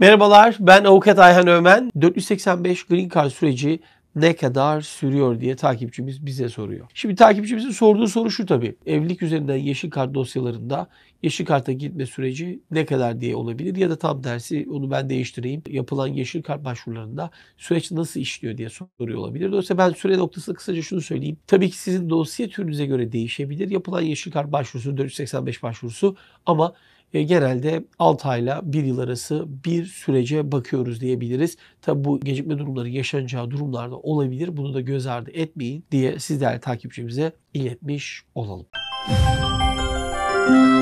Merhabalar ben avukat Ayhan Ömen. 485 Green Card süreci ne kadar sürüyor diye takipçimiz bize soruyor. Şimdi takipçimizin sorduğu soru şu tabii. Evlilik üzerinden yeşil kart dosyalarında yeşil karta gitme süreci ne kadar diye olabilir ya da tam tersi onu ben değiştireyim. Yapılan yeşil kart başvurularında süreç nasıl işliyor diye soruyor olabilir. Dolayısıyla ben süre noktasında kısaca şunu söyleyeyim. Tabii ki sizin dosya türünüze göre değişebilir. Yapılan yeşil kart başvurusu 485 başvurusu ama e, genelde 6 ayla 1 yıl arası bir sürece bakıyoruz diyebiliriz. Tabi bu gecikme durumları yaşanacağı durumlarda olabilir. Bunu da göz ardı etmeyin diye sizler takipçimize iletmiş olalım. Müzik